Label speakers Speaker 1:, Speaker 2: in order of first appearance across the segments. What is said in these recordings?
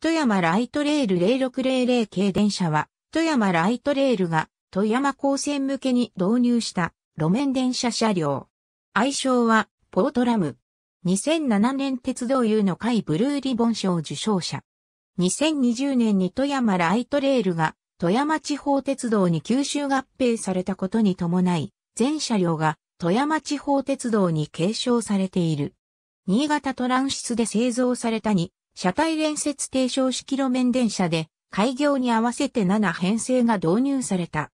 Speaker 1: 富山ライトレール0600系電車は、富山ライトレールが富山高専向けに導入した路面電車車両。愛称は、ポートラム。2007年鉄道友の会ブルーリボン賞受賞者。2020年に富山ライトレールが富山地方鉄道に吸収合併されたことに伴い、全車両が富山地方鉄道に継承されている。新潟トランシスで製造されたに車体連接低床式路面電車で、開業に合わせて7編成が導入された。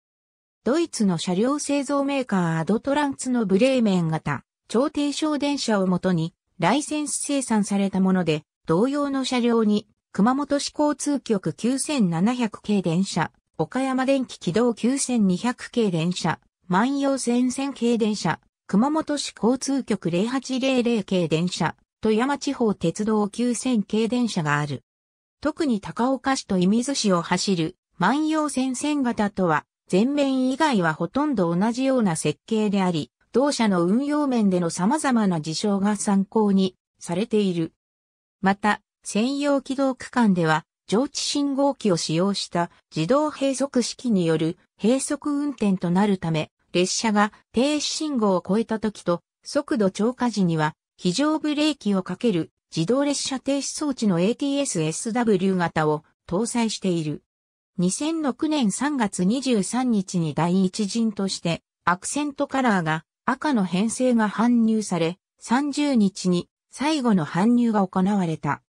Speaker 1: ドイツの車両製造メーカーアドトランツのブレーメン型、超低床電車をもとに、ライセンス生産されたもので、同様の車両に、熊本市交通局9700系電車、岡山電気軌道9200系電車、万葉線線系電車、熊本市交通局0800系電車、富山地方鉄道9000系電車がある。特に高岡市と射水市を走る万葉線線型とは、前面以外はほとんど同じような設計であり、同社の運用面での様々な事象が参考にされている。また、専用軌道区間では、上地信号機を使用した自動閉塞式による閉塞運転となるため、列車が停止信号を超えた時と速度超過時には非常ブレーキをかける自動列車停止装置の ATS-SW 型を搭載している。2006年3月23日に第一陣としてアクセントカラーが赤の編成が搬入され、30日に最後の搬入が行われた。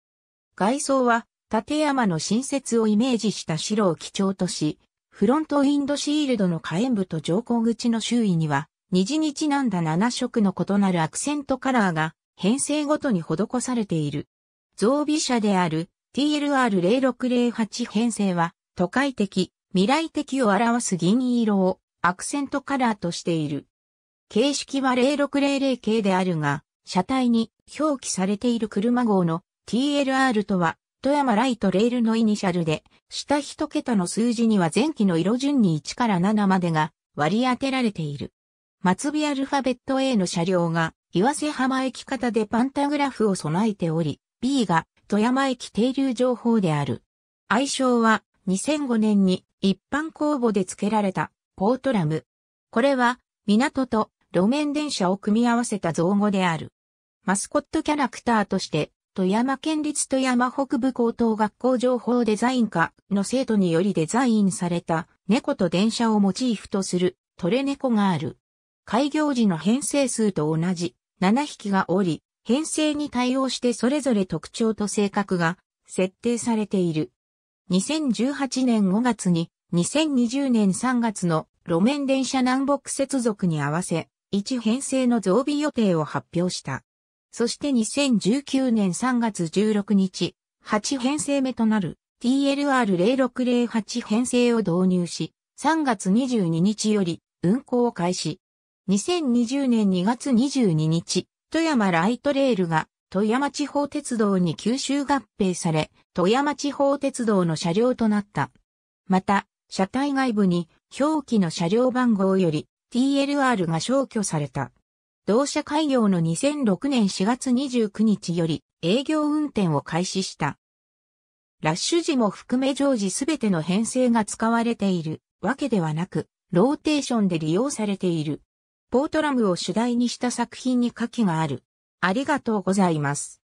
Speaker 1: 外装は立山の新設をイメージした白を基調とし、フロントウィンドシールドの火炎部と乗降口の周囲には、虹にちなんだ7色の異なるアクセントカラーが編成ごとに施されている。増備車である TLR0608 編成は都会的、未来的を表す銀色をアクセントカラーとしている。形式は0600系であるが、車体に表記されている車号の TLR とは、富山ライトレールのイニシャルで、下一桁の数字には前期の色順に1から7までが割り当てられている。末尾アルファベット A の車両が岩瀬浜駅方でパンタグラフを備えており、B が富山駅停留情報である。愛称は2005年に一般公募で付けられたポートラム。これは港と路面電車を組み合わせた造語である。マスコットキャラクターとして、富山県立富山北部高等学校情報デザイン科の生徒によりデザインされた猫と電車をモチーフとするトレ猫がある。開業時の編成数と同じ7匹がおり、編成に対応してそれぞれ特徴と性格が設定されている。2018年5月に2020年3月の路面電車南北接続に合わせ、1編成の増備予定を発表した。そして2019年3月16日、8編成目となる TLR0608 編成を導入し、3月22日より運行を開始。2020年2月22日、富山ライトレールが富山地方鉄道に吸収合併され、富山地方鉄道の車両となった。また、車体外部に表記の車両番号より TLR が消去された。同社開業の2006年4月29日より営業運転を開始した。ラッシュ時も含め常時すべての編成が使われているわけではなく、ローテーションで利用されている。ポートラムを主題にした作品に価値がある。ありがとうございます。